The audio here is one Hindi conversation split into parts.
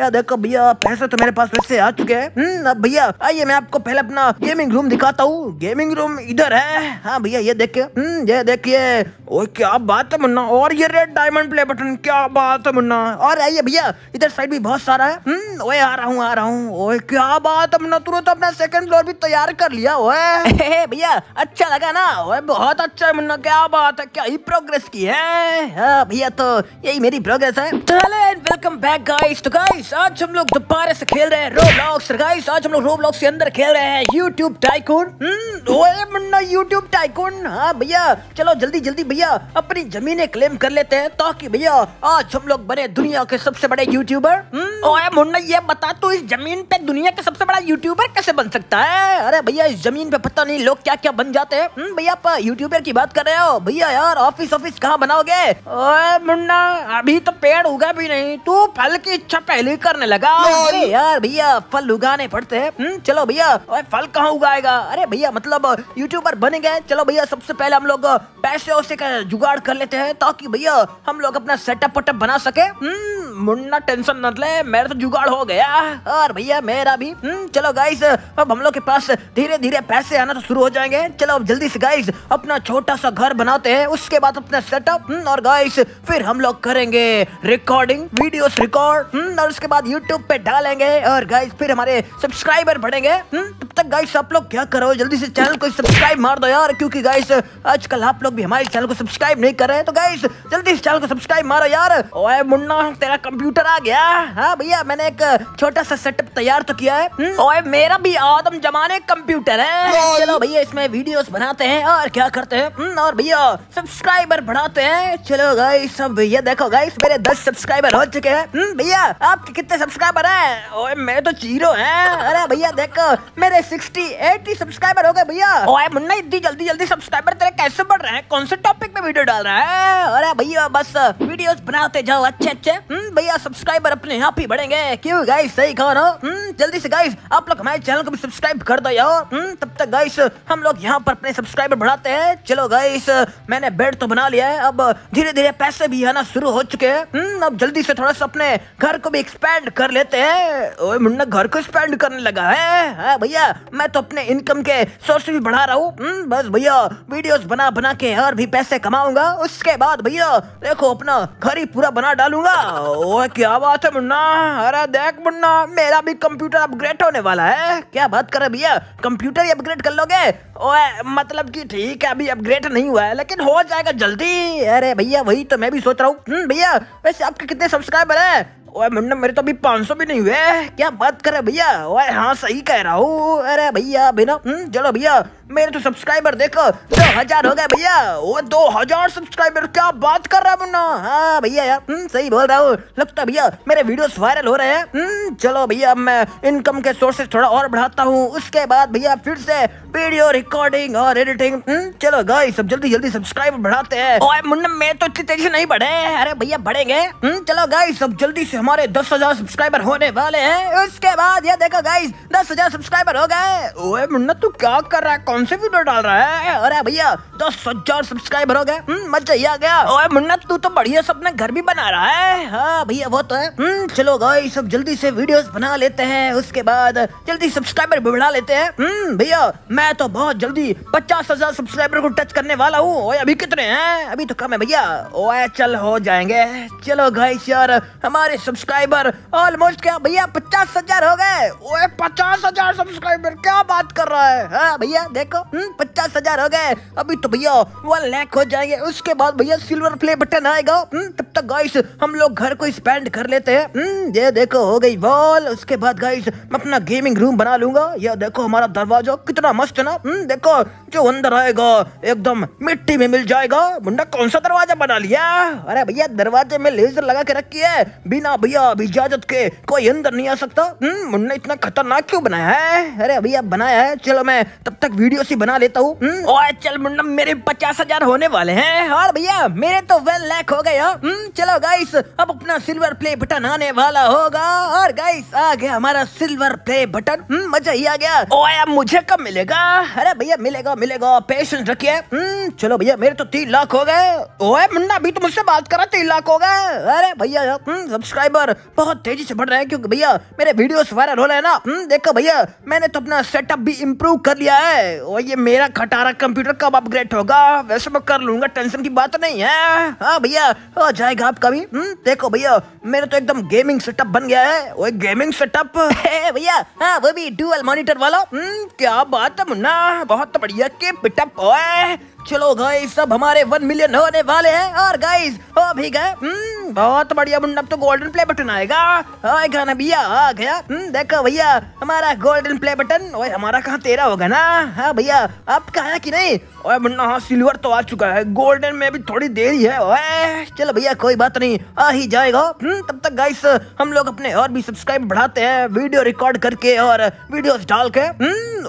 यार देखो भैया पैसे तो मेरे पास वैसे आ चुके हैं हम्म, अब भैया आइए मैं आपको पहले अपना गेमिंग रूम दिखाता हूँ गेमिंग रूम इधर है हाँ भैया ये देखिए हम्म, ये देखिए ओए क्या बात है मुन्ना और ये रेड डायमंड प्ले बटन क्या बात है मुन्ना और आइए भैया इधर साइड भी बहुत सारा है हम्म, ओए आ रहा हूँ आ रहा हूँ ओए क्या बात है मुन्ना तुरंत अपना सेकंड फ्लोर भी तैयार कर लिया ओए भैया अच्छा लगा ना ओए बहुत अच्छा है मुन्ना क्या बात है क्या ही प्रोग्रेस की है हाँ, भैया तो यही मेरी प्रोग्रेस है वेलकम बैक गाइस तो गाइस आज हम लोग दोबारा से खेल रहे हैं गाइस आज हम लोग के अंदर खेल रहे हैं YouTube hmm, tycoon Munna YouTube tycoon हाँ भैया चलो जल्दी जल्दी भैया अपनी जमीनें क्लेम कर लेते हैं ताकि भैया आज हम लोग बने दुनिया के सबसे बड़े यूट्यूबर हम्म, ओए मुन्ना ये बता तू इस जमीन पे दुनिया का सबसे बड़ा यूट्यूबर कैसे बन सकता है अरे भैया इस जमीन पे पता नहीं लोग क्या क्या बन जाते हैं हम्म, भैया आप यूट्यूबर की बात कर रहे हो भैया यार ऑफिस ऑफिस कहाँ बनाओगे ओए मुन्ना अभी तो पेड़ उगा भी नहीं तू फल की इच्छा पहले करने लगा अरे यार भैया फल उगाने पड़ते हैं हम्म, चलो भैया फल कहाँ उगाएगा अरे भैया मतलब यूट्यूबर बने गए चलो भैया सबसे पहले हम लोग पैसे वैसे का जुगाड़ कर लेते हैं ताकि भैया हम लोग अपना सेटअप वटअप बना सके हम्म मुन्ना टेंशन न ले मेरा तो जुगाड़ हो गया और भैया मेरा भी हम्म, चलो गाइस अब हम लोग के पास धीरे धीरे पैसे आना तो शुरू हो जाएंगे चलो अब जल्दी से गाइस अपना छोटा सा घर बनाते हैं उसके बाद अपना सेटअप हम्म, और गाइस फिर हम लोग करेंगे रिकॉर्डिंग वीडियो रिकॉर्ड और उसके बाद यूट्यूब पे डालेंगे और गाइस फिर हमारे सब्सक्राइबर बढ़ेंगे हम्म, तक गाइस आप लोग क्या करो जल्दी से चैनल को सब्सक्राइब मार दो यार क्योंकि गाइस आजकल आप लोग भी हमारे चैनल को सब्सक्राइब नहीं कर रहे हैं तो गाइस जल्दी से चैनल को सब्सक्राइब मारो यार ओए मुन्ना तेरा कंप्यूटर आ गया हाँ भैया मैंने एक छोटा सा सेटअप तैयार तो किया है हम्म। ओए मेरा भी आदम जमाने कंप्यूटर है चलो भैया इसमें वीडियोस बनाते हैं और क्या करते हैं हम्म, और भैया सब्सक्राइबर बढ़ाते हैं चलो गाइस अब भैया देखो गाइस मेरे दस सब्सक्राइबर हो चुके हैं हम्म, भैया आपके कितने सब्सक्राइबर है मैं तो जीरो है अरे भैया देखो मेरे सिक्सटी सब्सक्राइबर हो गए भैया ओए मुन्ना इतनी जल्दी जल्दी सब्सक्राइबर तेरे कैसे बढ़ रहे हैं कौन से टॉपिक पे वीडियो डाल रहा है अरे भैया बस वीडियोस बनाते जाओ अच्छे अच्छे हम्म, भैया सब्सक्राइबर अपने आप ही बढ़ेंगे क्यों गाइस सही कह रहा हूँ हम्म, जल्दी से गाइस आप लोग हमारे चैनल को भी सब्सक्राइब कर दो यार हम्म, तब तक गाइस हम लोग यहाँ पर अपने सब्सक्राइबर बढ़ाते हैं चलो गाइस मैंने बेड तो बना लिया है अब धीरे धीरे पैसे भी आना शुरू हो चुके हैं अब जल्दी से थोड़ा सा अपने घर को भी एक्सपेंड कर लेते हैं मुन्ना घर को एक्सपेंड करने लगा है हाँ, भैया मैं तो अपने इनकम के सोर्स भी बढ़ा रहा हूँ हम्म, बस भैया वीडियोस बना बना के और भी पैसे कमाऊंगा उसके बाद भैया देखो अपना घर ही पूरा बना डालूंगा ओए क्या बात है मुन्ना अरे देख मुन्ना मेरा भी कंप्यूटर अपग्रेड होने वाला है क्या बात करे भैया कंप्यूटर ही अपग्रेड कर लोगे ओए मतलब कि ठीक है अभी अपग्रेड नहीं हुआ है लेकिन हो जाएगा जल्दी अरे भैया वही तो मैं भी सोच रहा हूँ हम्म, भैया वैसे आपके कितने सब्सक्राइबर है ओए मुन्ना मेरे तो अभी पाँच सौ भी नहीं हुए क्या बात कर रहे भैया ओए हाँ सही कह रहा हूँ अरे भैया बिना हम्म, चलो भैया मेरे तो सब्सक्राइबर देखो दो हजार हो गए भैया वो दो हजार सब्सक्राइबर क्या बात कर रहा है मुन्ना हाँ भैया यार हम्म, सही बोल रहा हूँ लगता भैया मेरे वीडियोस वायरल हो रहे हैं हम्म, चलो भैया अब मैं इनकम के सोर्सेस थोड़ा और बढ़ाता हूँ उसके बाद भैया फिर से वीडियो रिकॉर्डिंग और एडिटिंग हम्म, चलो गाइस सब जल्दी जल्दी सब्सक्राइब बढ़ाते हैं और मुन्ना मैं तो इतनी तेजी से नहीं बढ़े अरे भैया बढ़ेंगे चलो गाइस सब जल्दी से हमारे दस हजार सब्सक्राइबर होने वाले हैं उसके बाद ये देखो गाइस दस हजार सब्सक्राइबर हो गए मुन्ना तू क्या कर रहा है कौन से वीडियो डाल रहा है अरे भैया दस हजार सब्सक्राइबर हो गए मजा ही आ गया ओए मुन्ना तू तो बढ़िया सपना घर भी बना रहा है हाँ भैया वो तो है हम्म, चलो गाइस सब जल्दी से वीडियोस बना लेते हैं उसके बाद जल्दी सब्सक्राइबर भी बढ़ा लेते हैं हम्म, भैया मैं तो बहुत जल्दी पचास हजार सब्सक्राइबर को टच करने वाला हूँ अभी कितने हैं अभी तो कम है भैया ओए चल हो जाएंगे चलो गाइस यार हमारे सब्सक्राइबर ऑलमोस्ट क्या भैया पचास हजार हो गए ओए पचास हजार सब्सक्राइबर क्या बात कर रहा है हाँ, भैया देख देखो हम्म, पचास हजार हो गए अभी तो भैया वन लैख हो जाएंगे उसके बाद भैया सिल्वर प्ले बटन आएगा हम्म, तब तक गाइस हम लोग घर को स्पेंड कर लेते हैं हम्म, ये देखो हो गई वॉल उसके बाद गाइस मैं अपना गेमिंग रूम बना लूंगा ये देखो हमारा दरवाजा कितना मस्त है ना देखो जो अंदर आएगा एकदम मिट्टी में मिल जाएगा मुंडा कौन सा दरवाजा बना लिया अरे भैया दरवाजे में लेजर लगा के रखी है बिना भैया इजाजत के कोई अंदर नहीं आ सकता मुंडा इतना खतरनाक क्यों बनाया है अरे भैया बनाया है चलो मैं तब तक वीडियो वीडियो सी बना लेता हूँ और हम्म। चल मुंडम मेरे पचास हजार होने वाले हैं और हाँ भैया मेरे तो वेल लैक हो गए हाँ। हम्म, चलो गाइस अब अपना सिल्वर प्ले बटन आने वाला होगा और गाइस आ गया हमारा सिल्वर प्ले बटन मजा ही आ गया ओए अब मुझे कब मिलेगा अरे भैया मिलेगा मिलेगा पेशेंस रखिए हम्म, चलो भैया मेरे तो तीन लाख हो गए ओए मुंडा अभी तो मुझसे बात करा तीन लाख हो गए अरे भैया सब्सक्राइबर बहुत तेजी से बढ़ रहे हैं क्योंकि भैया मेरे वीडियो वायरल हो रहे हैं ना देखो भैया मैंने तो अपना सेटअप भी इम्प्रूव कर लिया है ओ ये मेरा खटारा कंप्यूटर कब अपग्रेड होगा वैसे मैं कर लूंगा टेंशन की बात नहीं है हाँ भैया हो जाएगा आप कभी हुँ? हम्म, देखो भैया मेरा तो एकदम गेमिंग सेटअप बन गया है एक गेमिंग सेटअप भैया हाँ वो भी ड्यूअल मॉनिटर वाला हुँ? हम्म, क्या बात है मुन्ना बहुत बढ़िया के पिटअप ओए चलो गाइस सब हमारे वन मिलियन होने वाले हैं और गाइस हो भी गए हम्म, बहुत बढ़िया मुंडा तो गोल्डन प्ले बटन आएगा आए गाना भैया आ गया हम्म, देखो भैया हमारा गोल्डन प्ले बटन ओए हमारा कहाँ तेरा होगा ना हाँ भैया अब कहा कि नहीं ओए मुन्ना हाँ सिल्वर तो आ चुका है गोल्डन में भी थोड़ी देरी है ओए चलो भैया कोई बात नहीं आ ही जाएगा हम्म, तब तक गाइस हम लोग अपने और भी सब्सक्राइब बढ़ाते हैं वीडियो रिकॉर्ड करके और वीडियो डाल के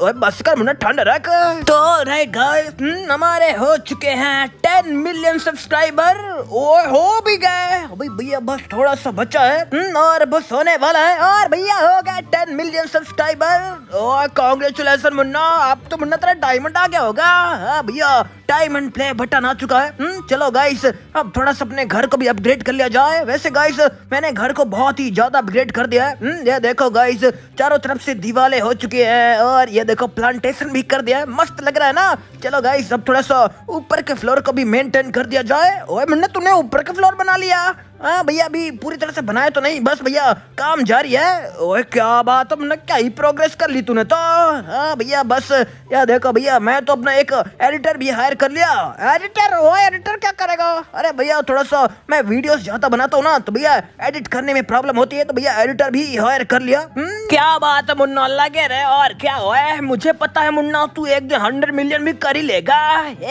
बस कर मुन्ना ठंड रख तो राइट गाइस हम्म, हमारे हो चुके हैं टेन मिलियन सब्सक्राइबर और हो भी गए अभी भैया बस थोड़ा सा बचा है हम्म, और बस होने वाला है और भैया हो गए टेन मिलियन सब्सक्राइबर और कॉन्ग्रेचुलेसन मुन्ना अब तो मुन्ना तेरा डायमंड आ गया होगा हाँ भैया टाइम एंड प्ले बटन आ चुका है हुँ? हम्म, चलो गाइस अब थोड़ा सा अपने घर को भी अपग्रेड कर लिया जाए वैसे गाइस मैंने घर को बहुत ही ज्यादा अपग्रेड कर दिया है हुँ? हम्म, ये देखो गाइस चारों तरफ से दीवाले हो चुकी है और ये देखो प्लांटेशन भी कर दिया है मस्त लग रहा है ना चलो गाइस अब थोड़ा सा ऊपर के फ्लोर को भी मेंटेन कर दिया जाए ओए मैंने तूने ऊपर का फ्लोर बना लिया हाँ भैया अभी पूरी तरह से बनाया तो नहीं बस भैया काम जारी है ओए क्या बात हमने क्या ही प्रोग्रेस कर ली तूने तो हाँ भैया बस यार देखो भैया मैं तो अपना एक एडिटर भी हायर कर लिया एडिटर वो एडिटर क्या करेगा अरे भैया थोड़ा सा मैं वीडियोस ज़्यादा बनाता हूँ ना तो भैया एडिट करने में प्रॉब्लम होती है तो भैया एडिटर भी हायर कर लिया हुँ? हम्म? क्या बात है मुन्ना लगे रहे और क्या हो है मुझे पता है मुन्ना तू एक दिन हंड्रेड मिलियन भी कर ही लेगा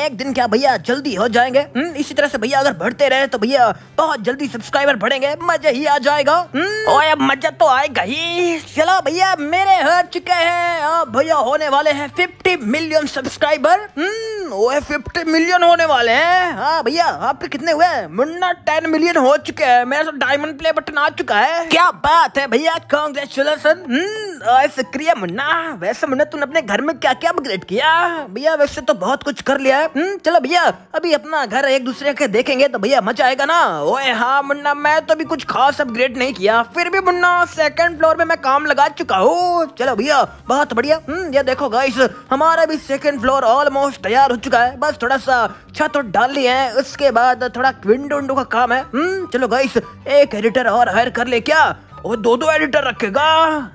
एक दिन क्या भैया जल्दी हो जाएंगे हम्म, इसी तरह से भैया अगर बढ़ते रहे तो भैया बहुत जल्दी से सब्सक्राइबर बढ़ेंगे मजा ही आ जाएगा ओए हम्म। अब मजा तो आएगा ही चलो भैया मेरे हो चुके हैं अब भैया होने वाले हैं फिफ्टी मिलियन सब्सक्राइबर वो फिफ्टी मिलियन होने वाले हैं हाँ भैया आपके कितने हुए मुन्ना टेन मिलियन हो चुके हैं मेरा डायमंड प्ले बटन आ चुका है क्या बात है भैया कॉन्ग्रेचुलेसन मुन्ना वैसे मुन्ना तुमने अपने घर में क्या क्या अपग्रेड किया भैया वैसे तो बहुत कुछ कर लिया है हम्म, चलो भैया अभी अपना घर एक दूसरे के देखेंगे तो भैया मजा आएगा ना ओए हाँ मुन्ना मैं तो भी कुछ खास अपग्रेड नहीं किया फिर भी मुन्ना सेकंड फ्लोर में मैं काम लगा चुका हूँ चलो भैया बहुत बढ़िया हम्म, ये देखो गाइस हमारा भी सेकंड फ्लोर ऑलमोस्ट तैयार हो चुका है बस थोड़ा सा छत डाल लिया है उसके बाद थोड़ा विंडो का काम है हम्म, चलो गाइस एक एडिटर और हायर कर ले क्या और दो दो एडिटर रखेगा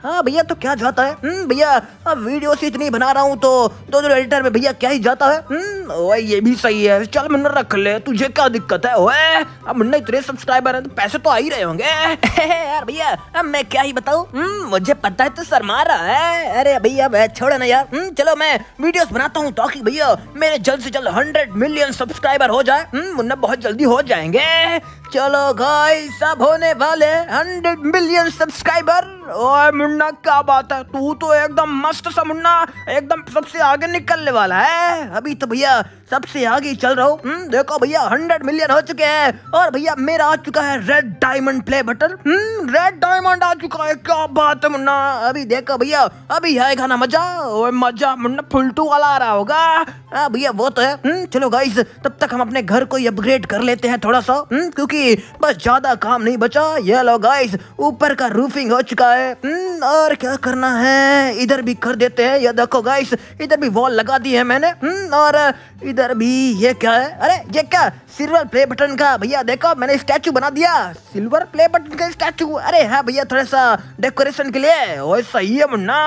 हाँ भैया तो क्या जाता है हम्म, भैया अब वीडियो से इतनी बना रहा हूँ तो दो दो एडिटर में भैया क्या ही जाता है हम्म, ओए ये भी सही है चल मुन्ना रख ले तुझे क्या दिक्कत है ओए अब मुन्ना इतने सब्सक्राइबर है तो पैसे तो आ ही रहे होंगे यार भैया अब मैं क्या ही बताऊँ हम्म, मुझे पता है तो सर मारा है अरे भैया मैं छोड़ ना यार चलो मैं वीडियोस बनाता हूँ ताकि भैया मेरे जल्द से जल्द हंड्रेड मिलियन सब्सक्राइबर हो जाए मुन्ना बहुत जल्दी हो जाएंगे चलो गाइस सब होने वाले हंड्रेड मिलियन सब्सक्राइबर ओए मुन्ना क्या बात है तू तो एकदम मस्त सा मुन्ना एकदम सबसे आगे निकलने वाला है अभी तो भैया सबसे आगे चल रहा हूँ हम्म, देखो भैया हंड्रेड मिलियन हो चुके हैं और भैया मेरा आ चुका है red diamond play button red diamond आ चुका है क्या बात है मुन्ना अभी देखो भैया अभी आएगा ना मजा ओए मजा मुन्ना फुलटू वाला आ रहा होगा भैया वो तो है हम्म, चलो गाइस तब तक हम अपने घर को अपग्रेड कर लेते हैं थोड़ा सा हम्म, क्योंकि बस ज्यादा काम नहीं बचा ये लो गाइस ऊपर का रूफिंग हो चुका है है हम्म, और क्या करना है इधर भी कर देते हैं ये देखो गाइस इधर भी वॉल लगा दी है मैंने हम्म, और इधर भी ये क्या है अरे ये क्या सिल्वर प्ले बटन का भैया देखो मैंने स्टैचू बना दिया सिल्वर प्ले बटन का स्टैचू अरे हाँ भैया थोड़ा सा डेकोरेशन के लिए और सही है मुन्ना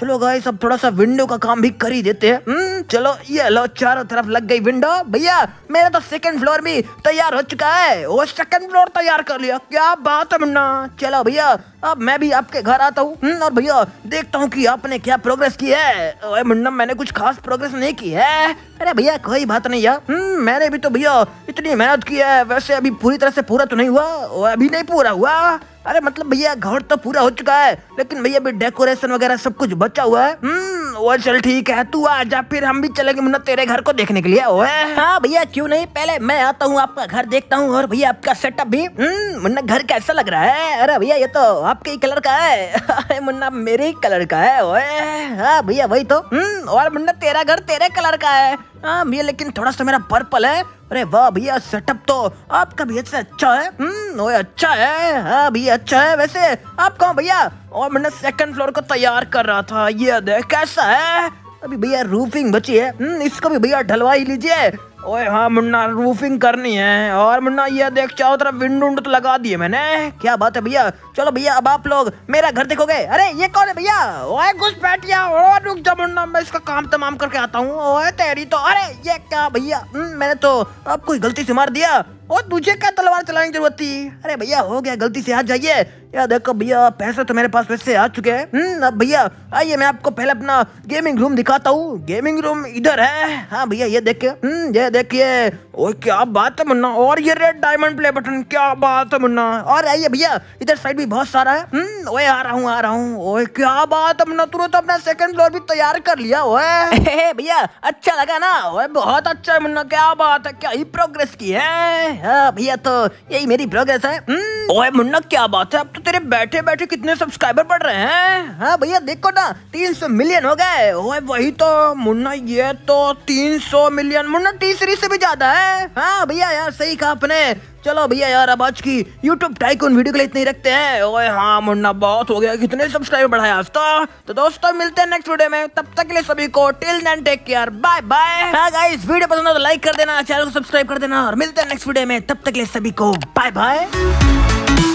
चलो गाइस अब थोड़ा सा विंडो का काम भी कर ही देते हैं हम्म चलो ये लो चारों तरफ लग गई विंडो भैया मेरा तो सेकंड फ्लोर भी तैयार हो चुका है वो सेकंड फ्लोर तैयार कर लिया क्या बात है मुन्ना चलो भैया अब मैं भी आपके घर आता हूँ हम्म, और भैया देखता हूँ कि आपने क्या प्रोग्रेस की है ओए मैंने कुछ खास प्रोग्रेस नहीं की है अरे भैया कोई बात नहीं यार हम्म, मैंने भी तो भैया इतनी मेहनत की है वैसे अभी पूरी तरह से पूरा तो नहीं हुआ अभी नहीं पूरा हुआ अरे मतलब भैया घर तो पूरा हो चुका है लेकिन भैया अभी डेकोरेशन वगैरह सब कुछ बचा हुआ है हम्म, ओ चल ठीक है तू आ जा फिर हम भी चलेंगे मुन्ना तेरे घर को देखने के लिए ओए हाँ भैया क्यों नहीं पहले मैं आता हूँ आपका घर देखता हूँ और भैया आपका सेटअप भी हम्म, मुन्ना घर कैसा लग रहा है अरे भैया ये तो आपके ही कलर का है मुन्ना मेरे ही कलर का है ओए हाँ भैया वही तो हम्म, और मुन्ना तेरा घर तेरे कलर का है हाँ भैया लेकिन थोड़ा सा मेरा पर्पल है अरे वाह भैया सेटअप तो आपका भी अच्छा अच्छा है हम्म, ओए अच्छा है हाँ भैया अच्छा है वैसे आप कौन भैया और मैंने सेकंड फ्लोर को तैयार कर रहा था ये देख कैसा है अभी भैया रूफिंग बची है हम्म, इसको भी भैया ढलवा ही लीजिए ओए हाँ मुन्ना रूफिंग करनी है और मुन्ना ये देख चारों तरफ विंड उंड तो लगा दिए मैंने क्या बात है भैया चलो भैया अब आप लोग मेरा घर देखोगे अरे ये कौन है भैया ओए घुस बैठिया और रुक जा मुन्ना मैं इसका काम तमाम करके आता हूँ ओए तेरी तो अरे ये क्या भैया हम्म, मैंने तो अब कोई गलती से मार दिया और तुझे क्या तलवार चलाने की जरूरत थी अरे भैया हो गया गलती से हाथ जाइए यार देखो भैया पैसे तो मेरे पास वैसे आ चुके हैं हम्म, अब भैया आइए मैं आपको पहले अपना गेमिंग रूम दिखाता हूँ गेमिंग रूम इधर है हाँ भैया ये देखिए हम्म, ये देखिए ओए क्या बात है मुन्ना और ये रेड डायमंड प्ले बटन क्या बात है मुन्ना और आइए भैया इधर साइड भी बहुत सारा है हम्म, ओए आ रहा हूँ आ रहा हूँ ओए क्या बात है मुन्ना तुरंत तो अपना सेकंड फ्लोर भी तैयार कर लिया ओए भैया अच्छा लगा ना ओए बहुत अच्छा है मुन्ना क्या बात है क्या ही प्रोग्रेस की है हाँ भैया तो यही मेरी प्रोग्रेस है हम्म। ओए मुन्ना क्या बात है अब तो तेरे बैठे बैठे कितने सब्सक्राइबर बढ़ रहे हैं हाँ भैया देखो ना तीन सौ मिलियन हो गए ओए वही तो मुन्ना ये तो तीन सौ मिलियन मुन्ना टी सीरीज से भी ज्यादा है हाँ भैया यार सही कहा आपने चलो भैया यार अब आज की यूट्यूब टाइकून वीडियो के लिए इतनी रखते हैं ओए हाँ मुन्ना बहुत हो गया कितने सब्सक्राइबर बढ़ाया आज तो तो दोस्तों मिलते हैं नेक्स्ट वीडियो में तब तक के लिए सभी को till then take care bye bye guys video पसंद हो तो लाइक कर देना चैनल को सब्सक्राइब कर देना और मिलते हैं नेक्स्ट वीडियो में तब तक के लिए सभी को बाय बाय